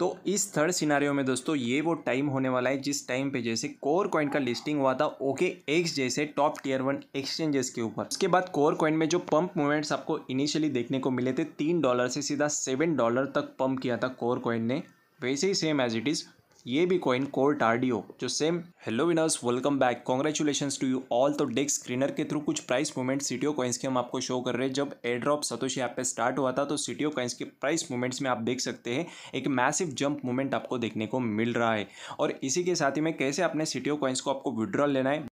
तो इस थर्ड सिनारियों में दोस्तों ये वो टाइम होने वाला है जिस टाइम पे जैसे कोर कॉइन का लिस्टिंग हुआ था ओके एक्स जैसे टॉप टीयर वन एक्सचेंजेस के ऊपर उसके बाद कोर कॉइन में जो पंप मूवमेंट्स आपको इनिशियली देखने को मिले थे तीन डॉलर से सीधा सेवन डॉलर तक पंप किया था कोर कॉइन ने वैसे ही सेम एज इट इज़ ये भी कॉइन कोर टार्डियो जो same hello winners welcome back congratulation to you all तो डेस्क स्क्रीनर के थ्रू कुछ प्राइस मूवमेंट सीटीओ कॉइन्स के हम आपको शो कर रहे हैं जब एड्रॉप सतोशी ऐप पे स्टार्ट हुआ था तो सीटीओ कॉइन्स के प्राइस मूवमेंट्स में आप देख सकते हैं एक मैसिव जंप मूवमेंट आपको देखने को मिल रहा है और इसी के साथ ही में कैसे अपने सीटीओ कॉइन्स को आपको विड्रॉल लेना है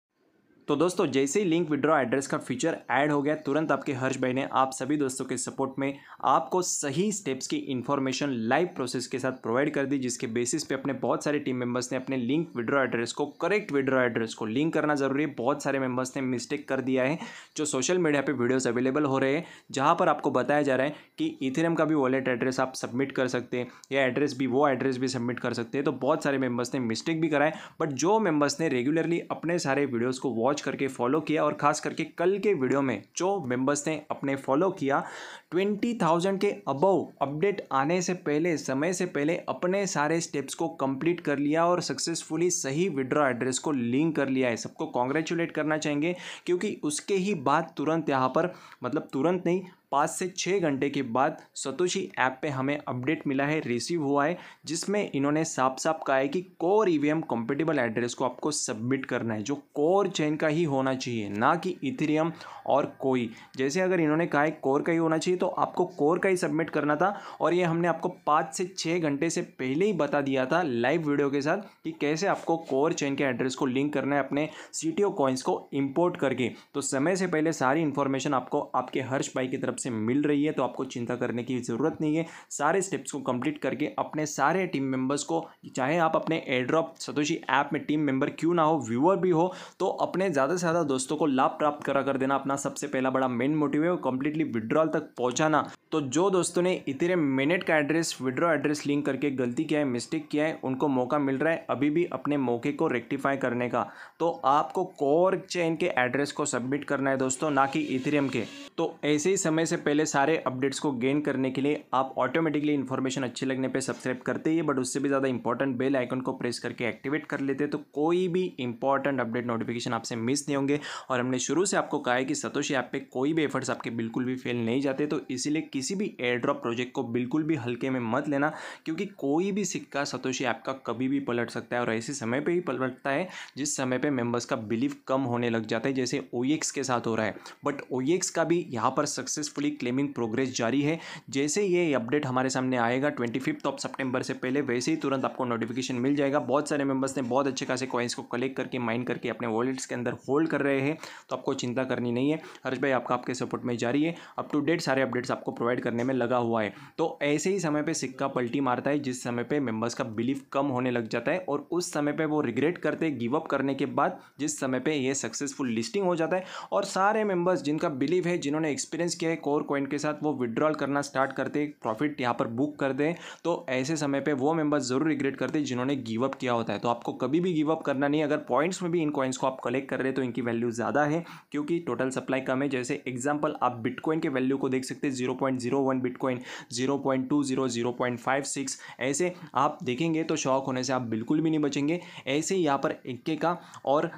तो दोस्तों जैसे ही लिंक विड्रॉ एड्रेस का फीचर ऐड हो गया तुरंत आपके हर्ष भाई ने आप सभी दोस्तों के सपोर्ट में आपको सही स्टेप्स की इन्फॉर्मेशन लाइव प्रोसेस के साथ प्रोवाइड कर दी जिसके बेसिस पे अपने बहुत सारे टीम मेंबर्स ने अपने लिंक विड्रॉ एड्रेस को करेक्ट विड्रॉ एड्रेस को लिंक करना ज़रूरी है बहुत सारे मेंबर्स ने मिस्टेक कर दिया है जो सोशल मीडिया पर वीडियोज़ अवेलेबल हो रहे हैं जहाँ पर आपको बताया जा रहा है कि इथेरियम का भी वॉलेट एड्रेस आप सबमिट कर सकते हैं या एड्रेस भी वो एड्रेस भी सबमिट कर सकते हैं तो बहुत सारे मेम्बर्स ने मिस्टेक भी कराए बट जो मेम्बर्स ने रेगुलरली अपने सारे वीडियोज़ को वॉच वॉच करके फॉलो किया और ख़ास करके कल के वीडियो में जो मेंबर्स ने अपने फॉलो किया ट्वेंटी थाउजेंड के अबव अपडेट आने से पहले समय से पहले अपने सारे स्टेप्स को कंप्लीट कर लिया और सक्सेसफुली सही विड्रॉ एड्रेस को लिंक कर लिया है सबको कॉन्ग्रेचुलेट करना चाहेंगे क्योंकि उसके ही बाद तुरंत यहाँ पर मतलब तुरंत नहीं पाँच से छः घंटे के बाद सतोशी ऐप पे हमें अपडेट मिला है रिसीव हुआ है जिसमें इन्होंने साफ साफ कहा है कि कोर ईवीएम कंपेटेबल एड्रेस को आपको सबमिट करना है जो कोर चेन का ही होना चाहिए ना कि इथेरियम और कोई जैसे अगर इन्होंने कहा है कोर का ही होना चाहिए तो आपको कोर का ही सबमिट करना था और ये हमने आपको पाँच से छः घंटे से पहले ही बता दिया था लाइव वीडियो के साथ कि कैसे आपको कोर चेन के एड्रेस को लिंक करना है अपने सी टी कॉइन्स को इम्पोर्ट करके तो समय से पहले सारी इन्फॉर्मेशन आपको आपके हर्ष भाई की तरफ से मिल रही है तो आपको चिंता करने की ज़रूरत नहीं है सारे स्टेप्स को कंप्लीट करके अपने सारे टीम मेंबर्स को चाहे आप अपने एयरड्रॉप सतोशी ऐप में टीम मेंबर क्यों ना हो व्यूअर भी हो तो अपने ज़्यादा से ज़्यादा दोस्तों को लाभ प्राप्त करा कर देना अपना सबसे पहला बड़ा मेन मोटिव है और कंप्लीटली विड्रॉल तक पहुँचाना तो जो दोस्तों ने इतने मिनट का एड्रेस विड्रॉ एड्रेस लिंक करके गलती किया है मिस्टेक किया है उनको मौका मिल रहा है अभी भी अपने मौके को रेक्टिफाई करने का तो आपको कोर चेन के एड्रेस को सबमिट करना है दोस्तों ना कि इथेरियम के तो ऐसे ही समय होने से पहले सारे अपडेट्स को गेन करने के लिए आप ऑटोमेटिकली इन्फॉर्मेशन अच्छे लगने पे सब्सक्राइब करते ही बट उससे भी ज़्यादा इंपॉर्टेंट बेल आइकन को प्रेस करके एक्टिवेट कर लेते तो कोई भी इंपॉर्टेंट अपडेट नोटिफिकेशन आपसे मिस नहीं होंगे और हमने शुरू से आपको कहा है कि सतोशी ऐप पर कोई भी एफर्ट्स आपके बिल्कुल भी फेल नहीं जाते तो इसीलिए किसी भी एयर ड्रॉप प्रोजेक्ट को बिल्कुल भी हल्के में मत लेना क्योंकि कोई भी सिक्का सतोशी ऐप का कभी भी पलट सकता है और ऐसे समय पर ही पलटता है जिस समय पर मेम्बर्स का बिलीव कम होने लग जाता है जैसे ओ e के साथ हो रहा है बट ओ e का भी यहाँ पर सक्सेस सक्सेसफुली क्लेमिंग प्रोग्रेस जारी है जैसे ये अपडेट हमारे सामने आएगा ट्वेंटी फिफ्थ ऑफ सेप्टेंबर से पहले वैसे ही तुरंत आपको नोटिफिकेशन मिल जाएगा बहुत सारे मेंबर्स ने बहुत अच्छे खासे कॉइन्स को कलेक्ट करके माइन करके अपने वॉलेट्स के अंदर होल्ड कर रहे हैं तो आपको चिंता करनी नहीं है हर्ष भाई आपका आपके सपोर्ट में जारी है अप टू डेट सारे अपडेट्स आपको प्रोवाइड करने में लगा हुआ है तो ऐसे ही समय पर सिक्का पलटी मारता है जिस समय पर मेम्बर्स का बिलीव कम होने लग जाता है और उस समय पर वो रिग्रेट करते गिव अप करने के बाद जिस समय पर यह सक्सेसफुल लिस्टिंग हो जाता है और सारे मेम्बर्स जिनका बिलीव है जिन्होंने एक्सपीरियंस किया है कोर कॉइन के साथ वो विड्रॉल करना स्टार्ट करते प्रॉफिट यहाँ पर बुक कर दें तो ऐसे समय पर वो मेम्बर्स ज़रूर रिग्रेट करते जिन्होंने गिवअप किया होता है तो आपको कभी भी गिवअप करना नहीं अगर पॉइंट्स में भी इन कॉइन्स को आप कलेक्ट कर रहे हैं तो इनकी वैल्यू ज़्यादा है क्योंकि टोटल सप्लाई कम है जैसे एग्जाम्पल आप बिटकॉइन के वैल्यू को देख सकते zero point zero one bitcoin zero point two zero zero point five six ऐसे आप देखेंगे तो शौक होने से आप बिल्कुल भी नहीं बचेंगे ऐसे यहाँ पर इक्के का और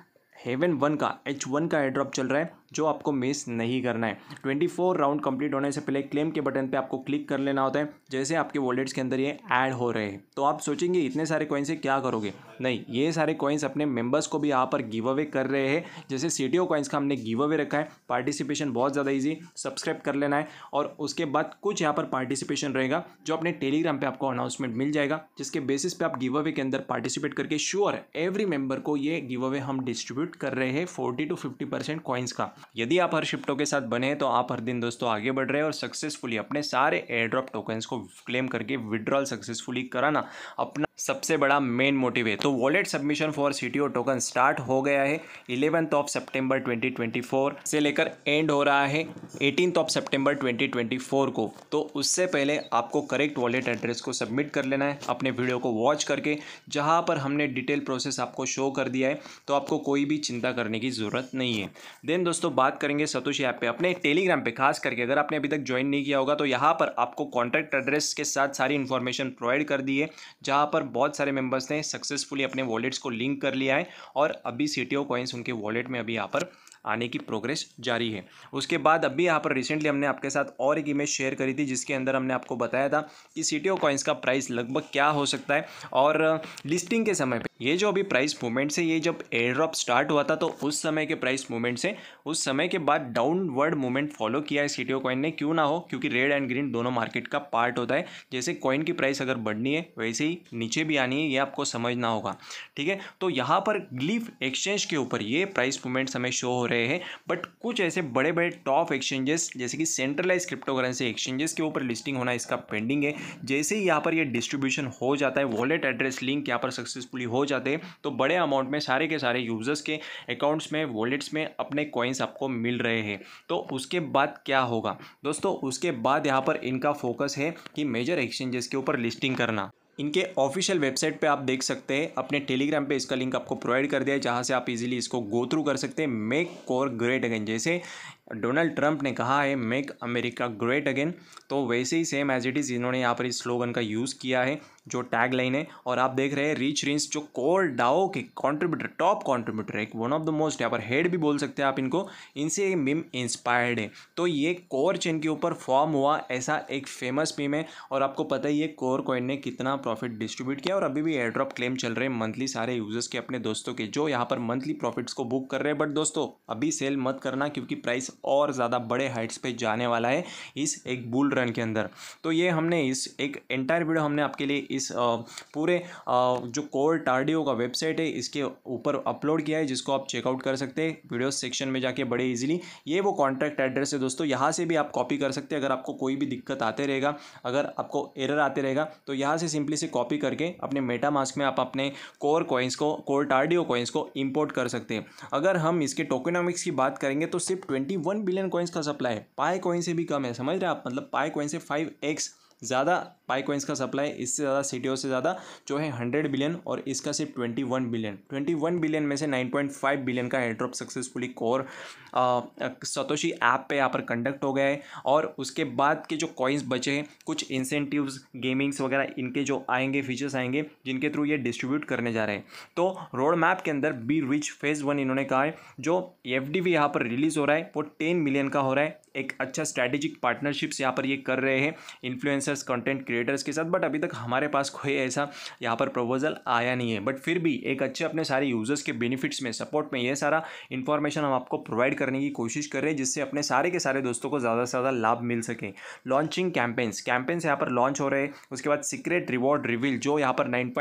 हेवन वन का एच वन का एड्रॉप चल रहा है जो आपको मिस नहीं करना है ट्वेंटी फोर राउंड कंप्लीट होने से पहले क्लेम के बटन पर आपको क्लिक कर लेना होता है जैसे आपके वॉलेट्स के अंदर ये ऐड हो रहे हैं तो आप सोचेंगे इतने सारे कॉइन से क्या करोगे नहीं ये सारे कॉइन्स अपने मेंबर्स को भी यहाँ पर गिव अवे कर रहे हैं जैसे सी टी कॉइन्स का हमने गिव अवे रखा है पार्टिसिपेशन बहुत ज़्यादा ईजी सब्सक्राइब कर लेना है और उसके बाद कुछ यहाँ पर पार्टिसिपेशन रहेगा जो अपने टेलीग्राम पे आपको अनाउंसमेंट मिल जाएगा जिसके बेसिस पे आप गिव अवे के अंदर पार्टिसिपेट करके श्योर एवरी मेंबर को ये गिव अवे हम डिस्ट्रीब्यूट कर रहे हैं फोर्टी टू फिफ्टी परसेंट का यदि आप हर शिफ्टो के साथ बने हैं तो आप हर दिन दोस्तों आगे बढ़ रहे हैं और सक्सेसफुली अपने सारे एयर ड्रॉप टोकन्स को क्लेम करके विड्रॉल सक्सेसफुली कराना अपना सबसे बड़ा मेन मोटिव है तो wallet submission for C token start हो गया है इलेवेंथ ऑफ सितंबर 2024 से लेकर एंड हो रहा है एटीनथ ऑफ सितंबर 2024 को तो उससे पहले आपको करेक्ट वॉलेट एड्रेस को सबमिट कर लेना है अपने वीडियो को वॉच करके जहां पर हमने डिटेल प्रोसेस आपको शो कर दिया है तो आपको कोई भी चिंता करने की ज़रूरत नहीं है देन दोस्तों बात करेंगे सतोशी ऐप पे अपने टेलीग्राम पे खास करके अगर आपने अभी तक ज्वाइन नहीं किया होगा तो यहाँ पर आपको कॉन्टैक्ट एड्रेस के साथ सारी इन्फॉर्मेशन प्रोवाइड कर दी है जहाँ पर बहुत सारे मेंबर्स ने सक्सेसफुली अपने वॉलेट्स को लिंक कर लिया है और अभी सी टी कॉइन्स उनके वॉलेट में अभी यहाँ पर आने की प्रोग्रेस जारी है उसके बाद अभी यहाँ पर रिसेंटली हमने आपके साथ और एक इमेज शेयर करी थी जिसके अंदर हमने आपको बताया था कि सी टी कॉइन्स का प्राइस लगभग क्या हो सकता है और लिस्टिंग के समय पर ये जो अभी प्राइस मूवमेंट से ये जब एयर ड्रॉप स्टार्ट हुआ था तो उस समय के प्राइस मूवमेंट से उस समय के बाद डाउनवर्ड मूवमेंट फॉलो किया है सीटीओ कॉइन ने क्यों ना हो क्योंकि रेड एंड ग्रीन दोनों मार्केट का पार्ट होता है जैसे कॉइन की प्राइस अगर बढ़नी है वैसे ही नीचे भी आनी है ये आपको समझना होगा ठीक है तो यहाँ पर ग्लीफ एक्सचेंज के ऊपर ये प्राइस मूवमेंट्स हमें शो हो रहे हैं बट कुछ ऐसे बड़े बड़े टॉप एक्सचेंजेस जैसे कि सेंट्रलाइज क्रिप्टो करेंसी एक्सचेंजेस के ऊपर लिस्टिंग होना इसका पेंडिंग है जैसे ही यहाँ पर यह डिस्ट्रीब्यूशन हो जाता है वॉलेट एड्रेस लिंक यहाँ पर सक्सेसफुली हो हो जाते तो बड़े अमाउंट में सारे के सारे यूज़र्स के अकाउंट्स में वॉलेट्स में अपने कॉइन्स आपको मिल रहे हैं तो उसके बाद क्या होगा दोस्तों उसके बाद यहाँ पर इनका फोकस है कि मेजर एक्सचेंजेस के ऊपर लिस्टिंग करना इनके ऑफिशियल वेबसाइट पे आप देख सकते हैं अपने टेलीग्राम पे इसका लिंक आपको प्रोवाइड कर दिया है जहाँ से आप इजीली इसको गो थ्रू कर सकते हैं मेक कोर ग्रेट अगेन जैसे डोनाल्ड ट्रंप ने कहा है मेक अमेरिका ग्रेट अगेन तो वैसे ही सेम एज इट इज़ इन्होंने यहाँ पर इस स्लोगन का यूज़ किया है जो टैग लाइन है और आप देख रहे हैं रिच रिंस जो कोर डाओ के कंट्रीब्यूटर टॉप कंट्रीब्यूटर है वन ऑफ द मोस्ट यहाँ पर हेड भी बोल सकते हैं आप इनको इनसे ये मीम इंस्पायर्ड है तो ये कोर चेन के ऊपर फॉर्म हुआ ऐसा एक फेमस मीम है और आपको पता ही है कोर कॉइन ने कितना प्रॉफिट डिस्ट्रीब्यूट किया और अभी भी एयर ड्रॉप क्लेम चल रहे हैं मंथली सारे यूजर्स के अपने दोस्तों के जो यहाँ पर मंथली प्रॉफिट्स को बुक कर रहे हैं बट दोस्तों अभी सेल मत करना क्योंकि प्राइस और ज़्यादा बड़े हाइट्स पे जाने वाला है इस एक बुल रन के अंदर तो ये हमने इस एक एंटायर वीडियो हमने आपके लिए इस पूरे जो कोर टार्डियो का वेबसाइट है इसके ऊपर अपलोड किया है जिसको आप चेकआउट कर सकते हैं वीडियो सेक्शन में जाके बड़े ईजिली ये वो कॉन्ट्रैक्ट एड्रेस है दोस्तों यहाँ से भी आप कॉपी कर सकते हैं अगर आपको कोई भी दिक्कत आते रहेगा अगर आपको एरर आते रहेगा तो यहाँ से सिंपली से कॉपी करके अपने मेटा मास्क में आप अपने कोर कॉइन्स को कोर टार्डियो कॉइन्स को इम्पोर्ट कर सकते हैं अगर हम इसके टोकोनॉमिक्स की बात करेंगे तो सिर्फ ट्वेंटी वन बिलियन कॉइन्स का सप्लाई है पाए कॉइन से भी कम है समझ रहे आप मतलब पाए कॉइन से फाइव एक्स ज़्यादा पाई का सप्लाई इससे ज़्यादा सी से ज़्यादा जो है हंड्रेड बिलियन और इसका सिर्फ twenty one billion twenty one billion में से नाइन पॉइंट फाइव बिलियन का airdrop successfully Core Satoshi app पे यहाँ पर कंडक्ट हो गया है और उसके बाद के जो कॉइन्स बचे हैं कुछ इंसेंटिव्स गेमिंग्स वगैरह इनके जो आएंगे फीचर्स आएंगे जिनके थ्रू ये डिस्ट्रीब्यूट करने जा रहे हैं तो रोड मैप के अंदर बी रिच फेज़ वन इन्होंने कहा है जो एफ डी यहाँ पर रिलीज़ हो रहा है वो टेन मिलियन का हो रहा है एक अच्छा स्ट्रैटेजिक पार्टनरशिप्स यहाँ पर ये कर रहे हैं इन्फ्लुएंस इन्फ्लुएंसर्स कंटेंट क्रिएटर्स के साथ बट अभी तक हमारे पास कोई ऐसा यहाँ पर प्रपोजल आया नहीं है बट फिर भी एक अच्छे अपने सारे यूज़र्स के बेनिफिट्स में सपोर्ट में ये सारा इन्फॉर्मेशन हम आपको प्रोवाइड करने की कोशिश कर रहे हैं जिससे अपने सारे के सारे दोस्तों को ज़्यादा से ज़्यादा लाभ मिल सके लॉन्चिंग कैंपेन्स कैंपेन्स यहाँ पर लॉन्च हो रहे हैं उसके बाद सीक्रेट रिवॉर्ड रिविल जो यहाँ पर नाइन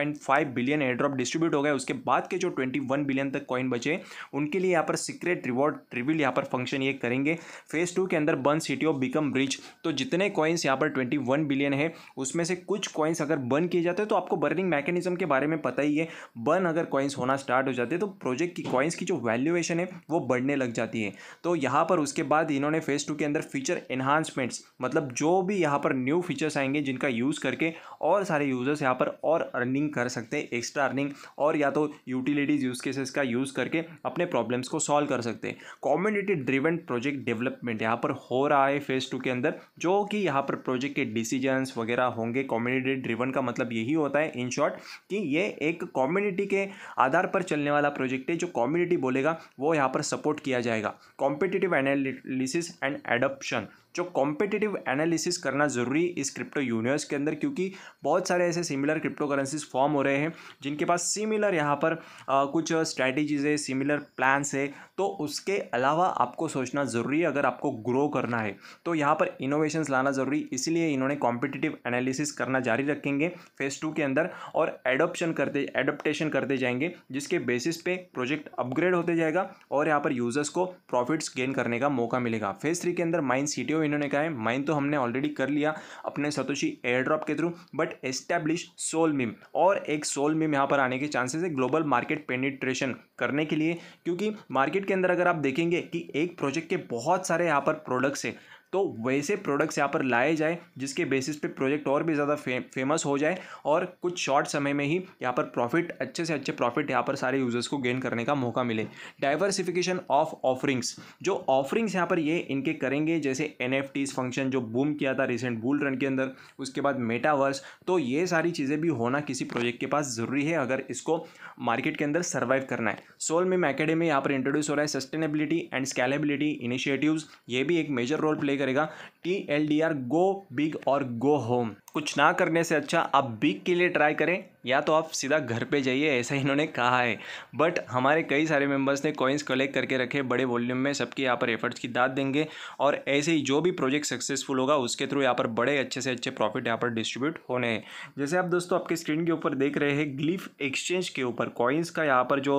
बिलियन एयरड्रॉप डिस्ट्रीब्यूट हो गए उसके बाद के जो ट्वेंटी बिलियन तक कॉइन बचे उनके लिए यहाँ पर सीक्रेट रिवॉर्ड रिविल यहाँ पर फंक्शन ये करेंगे फेज टू के अंदर बन सिटी ऑफ बिकम रिच तो जितने कॉइन्स यहाँ पर ट्वेंटी बिलियन है उसमें से कुछ कॉइन्स अगर बर्न किए जाते हैं तो आपको बर्निंग मैकेनिज्म के बारे में पता ही है बर्न अगर कॉइन्स होना स्टार्ट हो जाते हैं तो प्रोजेक्ट की कॉइन्स की जो वैल्यूएशन है वो बढ़ने लग जाती है तो यहाँ पर उसके बाद इन्होंने फेज़ टू के अंदर फीचर एनहांसमेंट्स मतलब जो भी यहाँ पर न्यू फीचर्स आएंगे जिनका यूज़ करके और सारे यूज़र्स यहाँ पर और अर्निंग कर सकते हैं एक्स्ट्रा अर्निंग और या तो यूटिलिटीज़ यूज़ केसेस का यूज़ करके अपने प्रॉब्लम्स को सॉल्व कर सकते हैं कॉम्युनिटी ड्रिवन प्रोजेक्ट डेवलपमेंट यहाँ पर हो रहा है फेज़ टू के अंदर जो कि यहाँ पर प्रोजेक्ट के डिसीजन डिसीजंस वगैरह होंगे कॉम्युनिटी ड्रिवन का मतलब यही होता है इन शॉर्ट कि ये एक कम्युनिटी के आधार पर चलने वाला प्रोजेक्ट है जो कम्युनिटी बोलेगा वो यहाँ पर सपोर्ट किया जाएगा कॉम्पिटिटिव एनालिसिस एंड एडप्शन जो कॉम्पिटिटिव एनालिसिस करना ज़रूरी इस क्रिप्टो यूनिवर्स के अंदर क्योंकि बहुत सारे ऐसे सिमिलर क्रिप्टो करेंसीज फॉर्म हो रहे हैं जिनके पास सिमिलर यहाँ पर आ, कुछ स्ट्रैटेजीज़ है सिमिलर प्लान्स है तो उसके अलावा आपको सोचना ज़रूरी है अगर आपको ग्रो करना है तो यहाँ पर इनोवेशन लाना ज़रूरी इसलिए इन्होंने कॉम्पिटिटिव एनालिसिस करना जारी रखेंगे फेज़ टू के अंदर और एडोप्शन करते एडोप्टेशन करते जाएंगे जिसके बेसिस पे प्रोजेक्ट अपग्रेड होते जाएगा और यहाँ पर यूज़र्स को प्रॉफिट्स गेन करने का मौका मिलेगा फेज़ थ्री के अंदर माइंड सी इन्होंने कहा है माइन तो हमने ऑलरेडी कर लिया अपने सतोशी एयर ड्रॉप के through but establish Sol meme और एक सोल मीम यहाँ पर आने के चांसेस है ग्लोबल मार्केट पेनिट्रेशन करने के लिए क्योंकि मार्केट के अंदर अगर आप देखेंगे कि एक प्रोजेक्ट के बहुत सारे यहाँ पर प्रोडक्ट्स हैं तो वैसे प्रोडक्ट्स यहाँ पर लाए जाए जिसके बेसिस पे प्रोजेक्ट और भी ज़्यादा फे, फेमस हो जाए और कुछ शॉर्ट समय में ही यहाँ पर प्रॉफिट अच्छे से अच्छे प्रॉफिट यहाँ पर सारे यूज़र्स को गेन करने का मौका मिले डाइवर्सिफिकेशन ऑफ ऑफरिंग्स जो ऑफरिंग्स यहाँ पर ये इनके करेंगे जैसे एन फंक्शन जो बूम किया था रिसेंट बुल रन के अंदर उसके बाद मेटावर्स तो ये सारी चीज़ें भी होना किसी प्रोजेक्ट के पास ज़रूरी है अगर इसको मार्केट के अंदर सर्वाइव करना है सोल मिम अकेडमी यहाँ पर इंट्रोड्यूस हो रहा है सस्टेनेबिलिटी एंड स्केलेबिलिटी इनिशिएटिव्स ये भी एक मेजर रोल प्ले प्ले करेगा T L D R go big और गो होम कुछ ना करने से अच्छा आप बिग के लिए ट्राई करें या तो आप सीधा घर पे जाइए ऐसा इन्होंने कहा है बट हमारे कई सारे मेंबर्स ने कॉइन्स कलेक्ट करके रखे बड़े वॉल्यूम में सबके यहाँ पर एफर्ट्स की दाद देंगे और ऐसे ही जो भी प्रोजेक्ट सक्सेसफुल होगा उसके थ्रू यहाँ पर बड़े अच्छे से अच्छे प्रॉफिट यहाँ पर डिस्ट्रीब्यूट होने हैं जैसे आप दोस्तों आपके स्क्रीन के ऊपर देख रहे हैं ग्लिफ एक्सचेंज के ऊपर कॉइन्स का यहाँ पर जो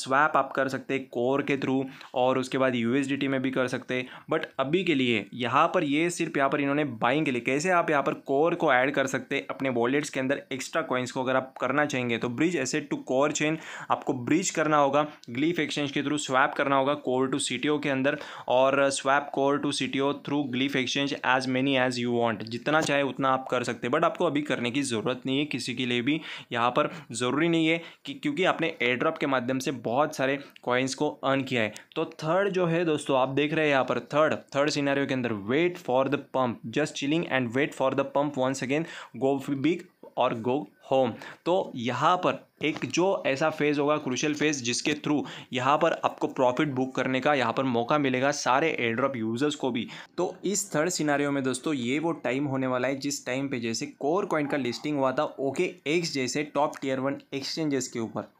स्वैप आप कर सकते हैं कोर के थ्रू और उसके बाद यू में भी कर सकते हैं बट अभी के लिए यहाँ पर ये सिर्फ यहाँ पर इन्होंने बाइंग के लिए कैसे आप यहाँ पर कोर को ऐड कर सकते अपने वॉलेट्स के अंदर एक्स्ट्रा कॉइन्स को अगर आप करना चाहेंगे तो bridge asset to Core chain आपको ब्रिज करना होगा ग्लीफ एक्सचेंज के थ्रू स्वैप करना होगा कोर टू सी के अंदर और swap Core to C through Glyph exchange as many as you want जितना चाहे उतना आप कर सकते हैं बट आपको अभी करने की ज़रूरत नहीं है किसी के लिए भी यहाँ पर ज़रूरी नहीं है कि क्योंकि आपने एयरड्रॉप के माध्यम से बहुत सारे कॉइन्स को अर्न किया है तो थर्ड जो है दोस्तों आप देख रहे हैं यहाँ पर थर्ड थर्ड सीनारियों के अंदर wait for the pump just chilling and wait for the pump once again go big और गो होम तो यहाँ पर एक जो ऐसा फेज़ होगा क्रूशल फेज़ जिसके थ्रू यहाँ पर आपको प्रॉफिट बुक करने का यहाँ पर मौका मिलेगा सारे एड्रॉप यूज़र्स को भी तो इस थर्ड सिनारियो में दोस्तों ये वो टाइम होने वाला है जिस टाइम पे जैसे कोर कॉइन का लिस्टिंग हुआ था ओके एक्स जैसे टॉप टीयर वन एक्सचेंजेस के ऊपर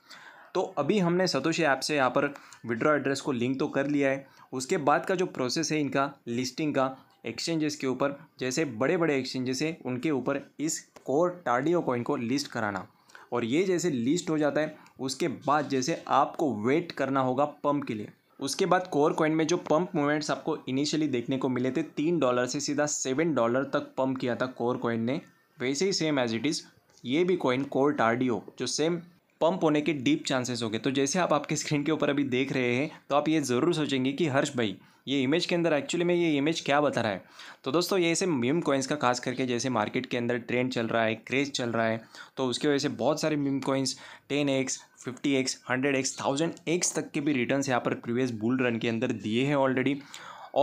तो अभी हमने सतोशी ऐप से यहाँ पर विड्रॉ एड्रेस को लिंक तो कर लिया है उसके बाद का जो प्रोसेस है इनका लिस्टिंग का एक्सचेंजेस के ऊपर जैसे बड़े बड़े एक्सचेंजेस हैं उनके ऊपर इस कोर टार्डियो कॉइन को लिस्ट कराना और ये जैसे लिस्ट हो जाता है उसके बाद जैसे आपको वेट करना होगा पंप के लिए उसके बाद कोर कॉइन में जो पंप मूवमेंट्स आपको इनिशियली देखने को मिले थे तीन डॉलर से सीधा सेवन डॉलर तक पंप किया था कोर कॉइन ने वैसे ही सेम एज इट इज़ ये भी कॉइन कोर टार्डियो जो सेम पंप होने के डीप चांसेस हो गए तो जैसे आप आपके स्क्रीन के ऊपर अभी देख रहे हैं तो आप ये ज़रूर सोचेंगे कि हर्ष भाई ये इमेज के अंदर एक्चुअली में ये इमेज क्या बता रहा है तो दोस्तों ये ऐसे मीम कॉइन्स का खास करके जैसे मार्केट के अंदर ट्रेंड चल रहा है क्रेज़ चल रहा है तो उसकी वजह से बहुत सारे meme coins ten X fifty X hundred X thousand X तक के भी रिटर्न यहाँ पर प्रीवियस बुल रन के अंदर दिए हैं ऑलरेडी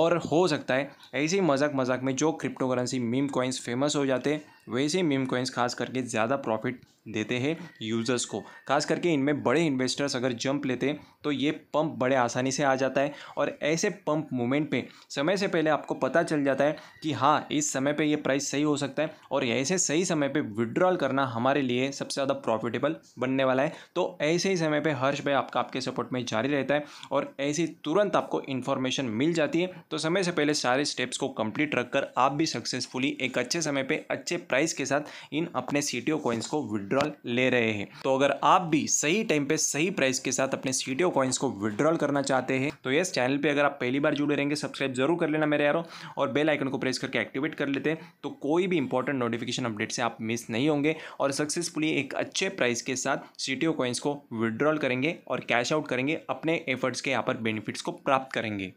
और हो सकता है ऐसे ही मजाक मजाक में जो cryptocurrency meme coins famous हो जाते हैं वैसे मीम कोइंस खास करके ज़्यादा प्रॉफिट देते हैं यूज़र्स को खास करके इनमें बड़े इन्वेस्टर्स अगर जंप लेते हैं तो ये पंप बड़े आसानी से आ जाता है और ऐसे पंप मूवमेंट पे समय से पहले आपको पता चल जाता है कि हाँ इस समय पे ये प्राइस सही हो सकता है और ऐसे सही समय पे विड्रॉल करना हमारे लिए सबसे ज़्यादा प्रॉफिटेबल बनने वाला है तो ऐसे ही समय पर हर्ष भाई आपका आपके सपोर्ट में जारी रहता है और ऐसे तुरंत आपको इन्फॉर्मेशन मिल जाती है तो समय से पहले सारे स्टेप्स को कम्प्लीट रख आप भी सक्सेसफुली एक अच्छे समय पर अच्छे प्राइस के साथ इन अपने सी कॉइन्स को विड्रॉल ले रहे हैं तो अगर आप भी सही टाइम पे सही प्राइस के साथ अपने सी कॉइन्स को विड्रॉल करना चाहते हैं तो यस चैनल पर अगर आप पहली बार जुड़े रहेंगे सब्सक्राइब जरूर कर लेना मेरे यारों और बेल आइकन को प्रेस करके एक्टिवेट कर लेते हैं तो कोई भी इंपॉर्टेंट नोटिफिकेशन अपडेट से आप मिस नहीं होंगे और सक्सेसफुली एक अच्छे प्राइस के साथ सी कॉइन्स को विड्रॉल करेंगे और कैश आउट करेंगे अपने एफर्ट्स के यहाँ पर बेनिफिट्स को प्राप्त करेंगे